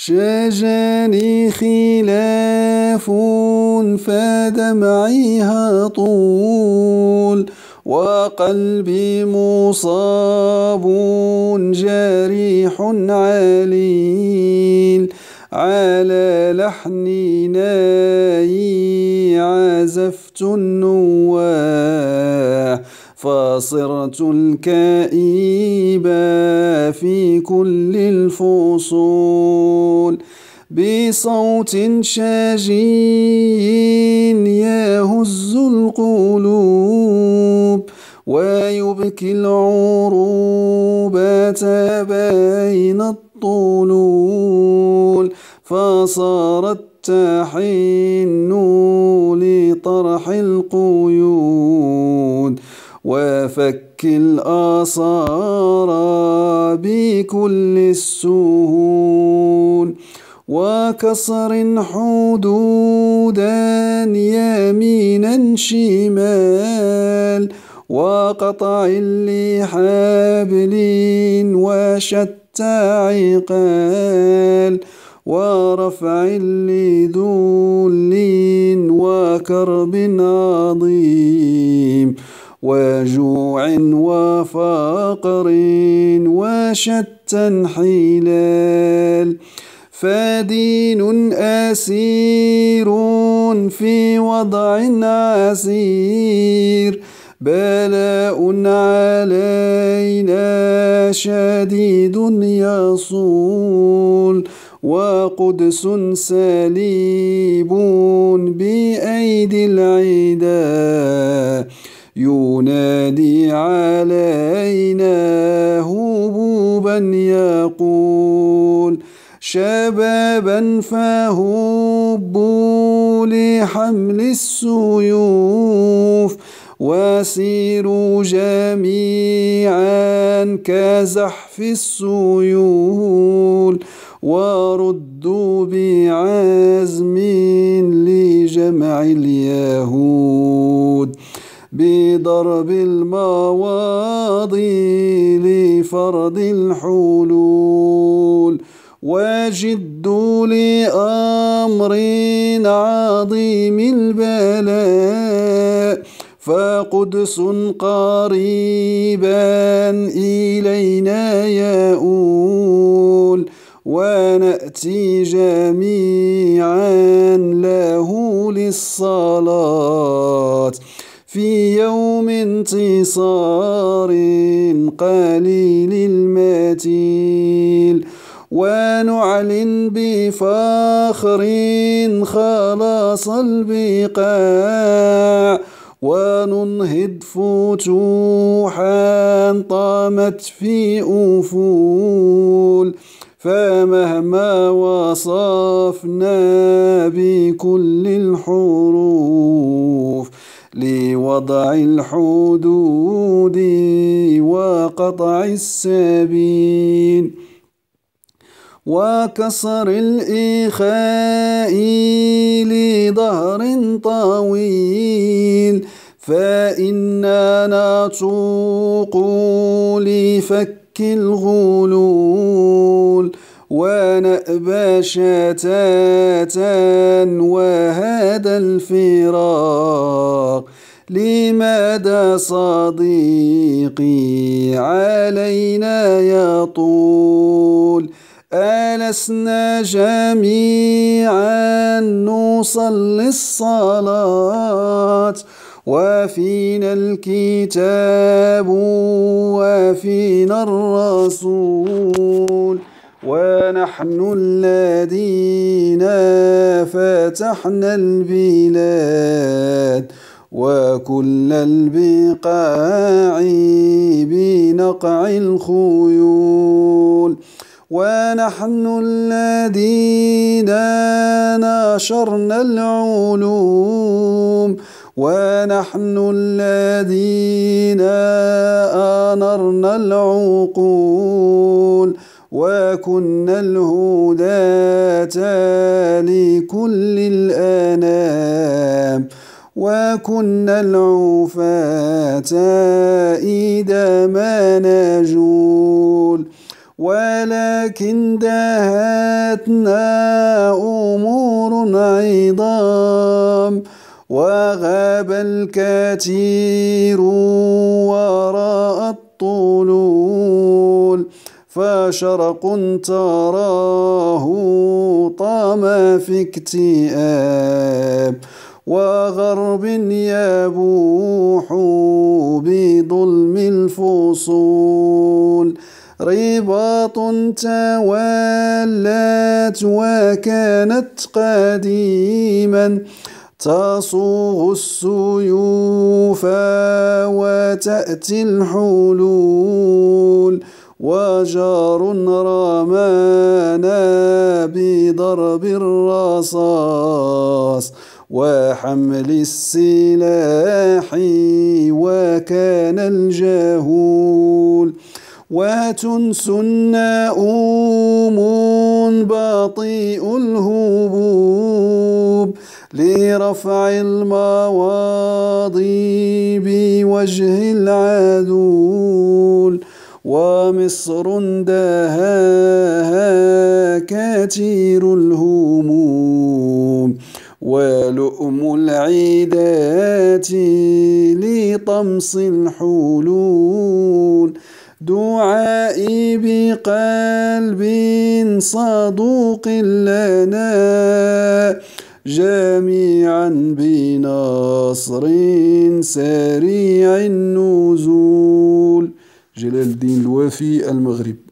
شجاني خلاف فدمعي هطول وقلبي مصاب جريح عليل على لحني ناي عزفت النور فاصرة الكئيبة في كل الفصول بصوت شجي يهز القلوب ويبكي العروبة بين الطلول فصارت تحن لطرح القيود وفك الآصار بكل السهول وكسر حدودا يمينا شمال وقطع لحبل وشتى عقال ورفع لذل وكرب عظيم وجوع وفقر وشتى حلال فدين أسير في وضع عسير بلاء علينا شديد يصول وقدس سليب بأيدي العدا ينادي علينا هبوبا يقول شبابا فهبوا لحمل السيوف وسيروا جميعا كزحف السيول وردوا بعزم لجمع اليهود بضرب المواضي لفرض الحلول وجدوا لأمر عظيم البلاء فقدس قريبا إلينا يؤول ونأتي جميعا له للصلاة في يوم انتصار قليل المتيل ونعلن بفخر خلاص البقاع وننهد فتوحا طامت في أفول فمهما وصفنا بكل الحروف لوضع الحدود وقطع السبيل وكسر الإخاء لظهر طويل فإنا نتوق لفك الغلول ونأبى شتاتا وهذا الفراق لمدى صديقي علينا يطول ألسنا جميعا نصلي الصلاة وفينا الكتاب وفينا الرسول ونحن الذين فتحنا البلاد وكل البقاع بنقع الخيول ونحن الذين نشرنا العلوم ونحن الذين أنرنا العقول وكنا الهداة لكل الأنام وكنا العفاة إذا ما نجول ولكن دهتنا أمور عظام وغاب الكثير وراء الطلول فشرق تراه طام في اكتئاب وغرب يبوح بظلم الفصول رباط توالت وكانت قديما تصوغ السيوف وتأتي الحلول وجار رمانا بضرب الرصاص وحمل السلاح وكان الجاهول وتنس أوم بطيء الهبوب لرفع المواضي بوجه العدول ومصر دهاها كثير الهموم ولؤم العيدات لطمس الحلول دعائي بقلب صدوق لنا جميعا بنصر سريع النزول جلال الدين الوافي المغرب